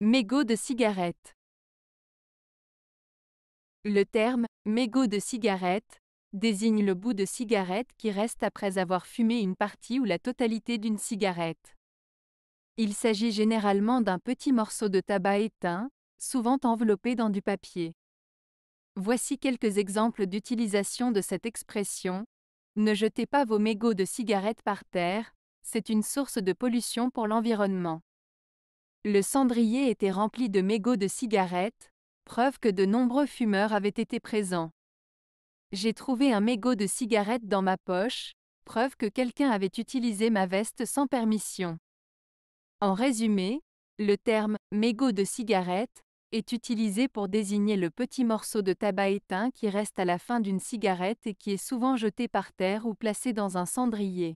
Mégot de cigarette. Le terme mégot de cigarette désigne le bout de cigarette qui reste après avoir fumé une partie ou la totalité d'une cigarette. Il s'agit généralement d'un petit morceau de tabac éteint, souvent enveloppé dans du papier. Voici quelques exemples d'utilisation de cette expression. Ne jetez pas vos mégots de cigarette par terre, c'est une source de pollution pour l'environnement. Le cendrier était rempli de mégots de cigarettes, preuve que de nombreux fumeurs avaient été présents. J'ai trouvé un mégot de cigarette dans ma poche, preuve que quelqu'un avait utilisé ma veste sans permission. En résumé, le terme mégot de cigarette est utilisé pour désigner le petit morceau de tabac éteint qui reste à la fin d'une cigarette et qui est souvent jeté par terre ou placé dans un cendrier.